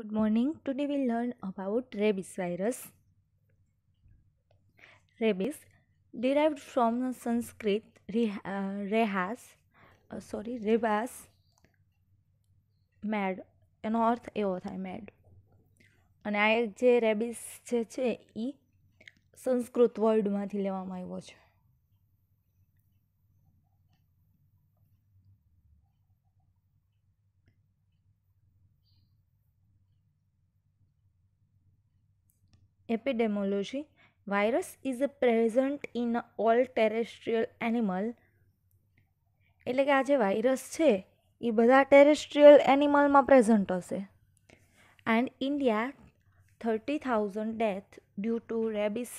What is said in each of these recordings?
Good morning. Today we learn about rabies virus. Rabies derived from the Sanskrit rehas, uh, sorry, rebas, મેડ એનો અર્થ એવો થાય મેડ અને આ જે રેબિસ જે છે એ સંસ્કૃત વર્ડમાંથી લેવામાં આવ્યો છે epidemiology virus is a present in all terrestrial animal એટલે કે આ જે વાયરસ છે એ બધા ટેરેસ્ટ્રીયલ એનિમલમાં પ્રેઝન્ટ હશે and India thirty thousand death due to rabies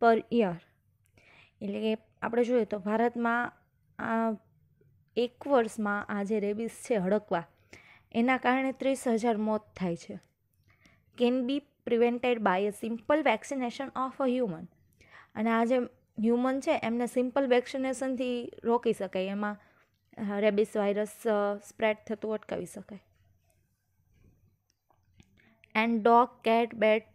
per year એટલે કે આપણે જોઈએ તો ભારતમાં આ એક વર્ષમાં આ જે રેબિસ છે હડકવા એના કારણે ત્રીસ હજાર મોત થાય છે can be prevented by a simple vaccination of a human અને આ જે હ્યુમન છે એમને સિમ્પલ વેક્સિનેશનથી રોકી શકાય એમાં રેબિસ વાયરસ સ્પ્રેડ થતું અટકાવી શકાય and dog cat bat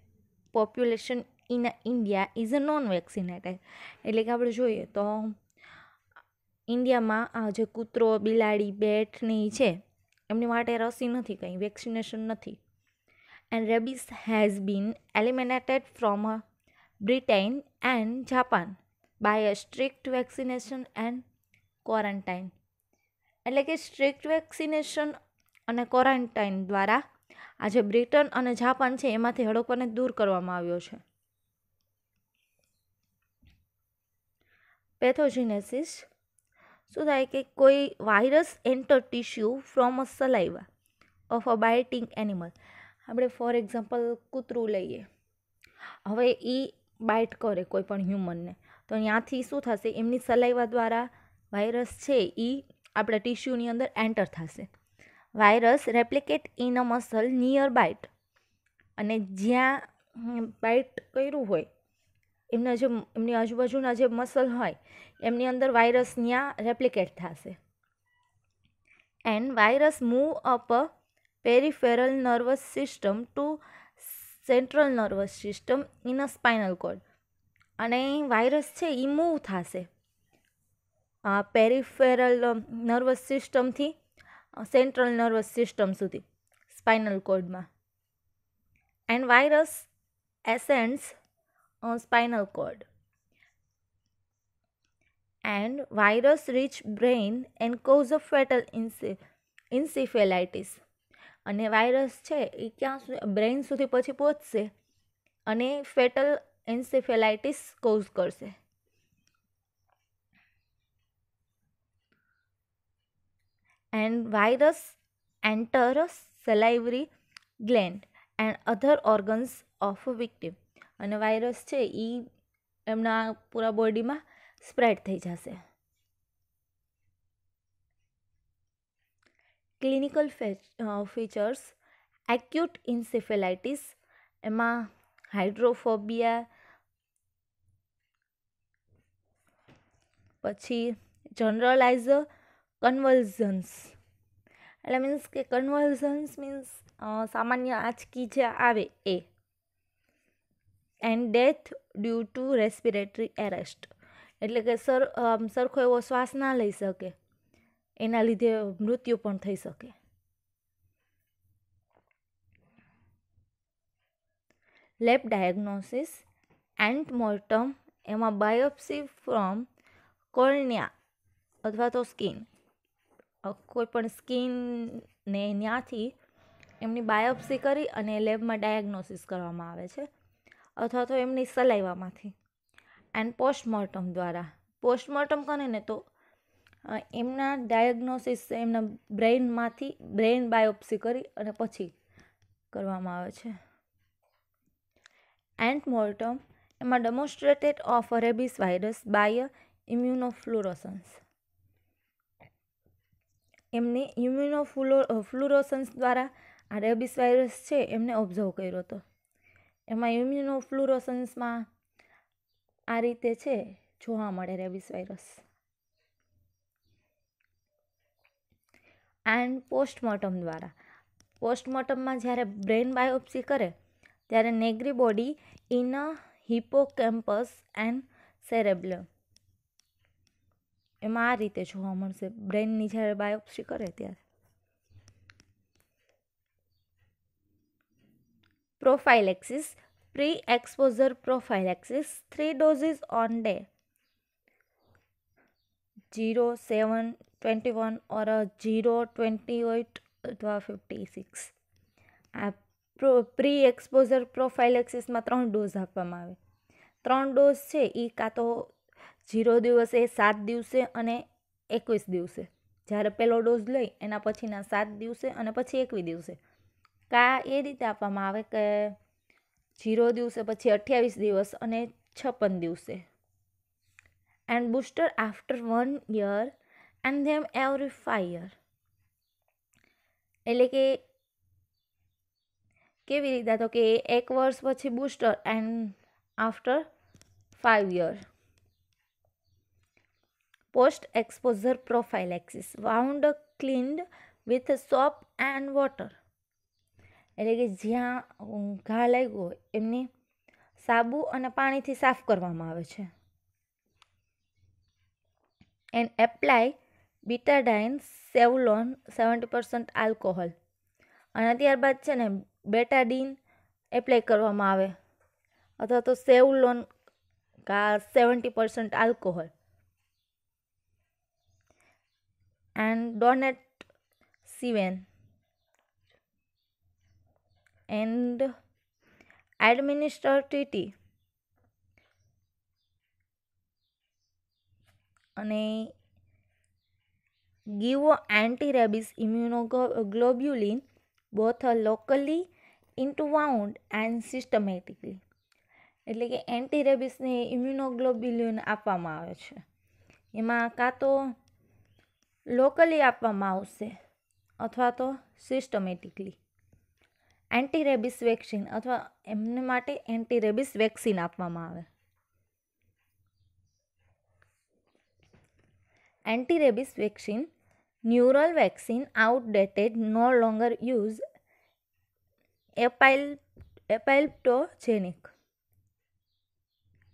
population in India is a non vaccinated એટલે કે આપણે જોઈએ તો ઇન્ડિયામાં આ જે કૂતરો બિલાડી બેટની છે એમની માટે રસી નથી કંઈ વેક્સિનેશન નથી and rabies has been eliminated from Britain and Japan by a strict vaccination and quarantine. એટલે કે સ્ટ્રિક્ટ વેક્સિનેશન અને ક્વોરન્ટાઇન દ્વારા આ જે બ્રિટન અને જાપાન છે એમાંથી હડપ્પાને દૂર કરવામાં આવ્યો છે પેથોજીનેસિસ શું થાય કે કોઈ virus enter tissue from a saliva of a biting animal આપણે ફોર એક્ઝામ્પલ કૂતરું લઈએ હવે એ બાઇટ કરે કોઈ પણ હ્યુમનને તો ત્યાંથી શું થશે એમની સલાઈવા દ્વારા વાયરસ છે એ આપણા ટિશ્યુની અંદર એન્ટર થશે virus replicate in a muscle near bite અને જ્યાં બાઇટ કર્યું હોય એમના જે એમની આજુબાજુના જે મસલ હોય એમની અંદર વાયરસ ત્યાં રેપ્લિકેટ થશે and virus move up a peripheral nervous system to central nervous system in a spinal cord અને વાયરસ છે એ મૂવ થશે આ પેરિફેરલ નર્વસ સિસ્ટમથી સેન્ટ્રલ નર્વસ સિસ્ટમ સુધી સ્પાઇનલ કોડમાં and virus ascends spinal cord and virus reach brain and cause of fatal ence encephalitis અને virus છે એ ક્યાં સુધી બ્રેઇન સુધી પછી પહોંચશે અને ફેટલ એન્સેફેલાઇટિસ કોઝ કરશે and virus enters salivary gland and other organs of victim અને વાયરસ છે એ એમના પૂરા બોડીમાં સ્પ્રેડ થઈ જશે ક્લિનિકલ ફીચર્સ એક્યુટ ઇન્સેફેલાઇટીસ એમાં હાઇડ્રોફોબિયા પછી જનરલાઇઝ કન્વલ્ઝન્સ એટલે મીન્સ કે કન્વલ્ઝન્સ મીન્સ સામાન્ય આંચકી જે આવે એ and death due to respiratory arrest એટલે કે સર સરખો એવો શ્વાસ ના લઈ શકે એના લીધે મૃત્યુ પણ થઈ શકે લેબ ડાયગ્નોસિસ એન્ટમોર્ટમ એમાં બાયોપ્સી ફ્રોમ કોર્નિયા અથવા તો સ્કિન કોઈ પણ સ્કિનને ત્યાંથી એમની બાયોપ્સી કરી અને લેબમાં ડાયગ્નોસિસ કરવામાં આવે છે અથવા તો એમની સલાઈવામાંથી એન્ડ પોસ્ટમોર્ટમ દ્વારા પોસ્ટમોર્ટમ કરે ને તો એમના ડાયગ્નોસિસ એમના બ્રેઇનમાંથી બ્રેઇન બાયોપ્સી કરી અને પછી કરવામાં આવે છે એન્ટ મોર્ટમ એમાં demonstrated of rabies virus by immunofluorescence એમને ઇમ્યુનોફ્લુરો ફ્લુરોસન્સ દ્વારા આ રેબિસ વાયરસ છે એમને ઓબ્ઝર્વ કર્યો હતો એમાં ઇમ્યુનોફ્લુરોસન્સમાં આ રીતે છે જોવા મળે રેબિસ વાયરસ એન્ડ પોસ્ટમોર્ટમ દ્વારા પોસ્ટમોર્ટમમાં જ્યારે બ્રેઇન બાયોપ્સી કરે ત્યારે Negri body in a hippocampus and cerebellum એમાં આ રીતે જોવા મળશે બ્રેઇનની જ્યારે બાયોપ્સી કરે ત્યારે prophylaxis pre exposure prophylaxis three doses on day zero seven twenty one or zero twenty eight અથવા ફિફ્ટી સિક્સ આ પ્રો પ્રી એક્સપોઝર પ્રોફાઇલ એક્સિસમાં ત્રણ ડોઝ આપવામાં આવે ત્રણ ડોઝ છે એ કાં તો જીરો દિવસે સાત દિવસે અને એકવીસ દિવસે જ્યારે પહેલો ડોઝ લઈ એના પછીના સાત દિવસે અને પછી એકવીસ દિવસે કાં એ રીતે આપવામાં આવે કે જીરો દિવસે પછી અઠ્યાવીસ દિવસ અને છપ્પન દિવસે and booster after one year and them every five year એટલે કે કેવી રીતે તો કે એક વર્ષ પછી booster and after five year post exposure prophylaxis wound cleaned with soap and water એટલે કે જ્યાં ઘા લાગ્યો એમને સાબુ અને પાણીથી સાફ કરવામાં આવે છે and apply Betadine Savlon seventy percent alcohol અને ત્યારબાદ છે ને બેટાડીન એપ્લાય કરવામાં આવે અથવા તો સેવલોન કા seventy percent alcohol and do not suture and TT અને Give anti rabies immunoglobulin locally locally into wound and systematically એટલે કે એન્ટી રેબિસને ઇમ્યુનોગ્લોબ્યુલિન આપવામાં આવે છે એમાં કાં તો લોકલી આપવામાં આવશે અથવા તો સિસ્ટમેટિકલી એન્ટી રેબિસ વેક્સિન અથવા એમને માટે એન્ટી રેબિસ વેક્સિન આપવામાં આવે anti rabies vaccine neural neural vaccine no longer use epile epileptogenic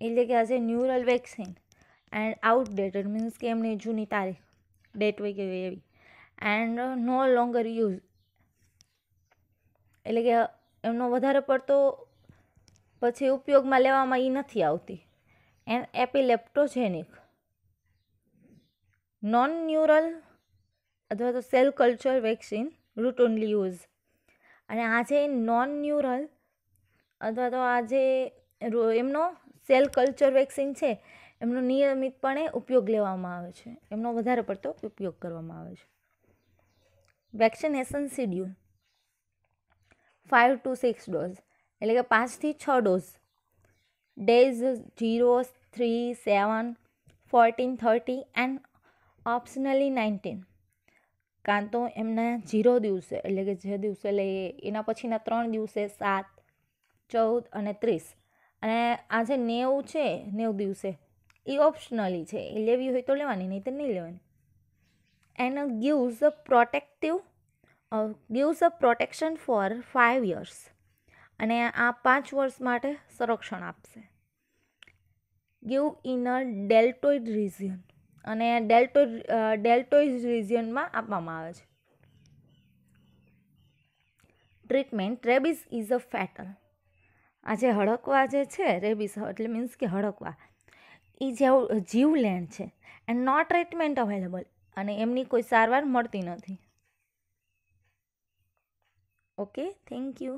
એટલે કે આજે neural vaccine and outdated means કે એમની જૂની તારીખ ડેટ હોય કે એવી એન્ડ નો લોંગર યુઝ એટલે કે એમનો વધારે પડતો પછી ઉપયોગમાં લેવામાં એ નથી આવતી એન્ડ એપિલેપ્ટોજેનિક નોન ન્યુરલ અથવા તો cell culture vaccine route only use અને આજે નોન ન્યુરલ અથવા તો આજે જે એમનો સેલ કલ્ચર વેક્સિન છે એમનો નિયમિતપણે ઉપયોગ લેવામાં આવે છે એમનો વધારે પડતો ઉપયોગ કરવામાં આવે છે vaccination schedule five to six dose એટલે કે પાંચથી છ dose days zero three seven fourteen thirty and optionally nineteen કાં તો એમના જીરો દિવસે એટલે કે જે દિવસે લઈએ એના પછીના ત્રણ દિવસે સાત ચૌદ અને ત્રીસ અને આ જે નેવું છે નેવું દિવસે એ ઓપ્શનલી છે એ લેવી હોય તો લેવાની નહીં તો નહીં લેવાની and gives a protective gives a protection for five years અને આ પાંચ વર્ષ માટે સંરક્ષણ આપશે give in a deltoid region અને ડેલ્ટો ડેલ્ટોઇઝ રિજિયનમાં આપવામાં આવે છે treatment rabies is a fatal આ જે હડકવા જે છે રેબિસ એટલે મીન્સ કે હડકવા એ જેવું જીવલેણ છે એન્ડ નો ટ્રીટમેન્ટ અવેલેબલ અને એમની કોઈ સારવાર મળતી નથી ઓકે થેન્ક યુ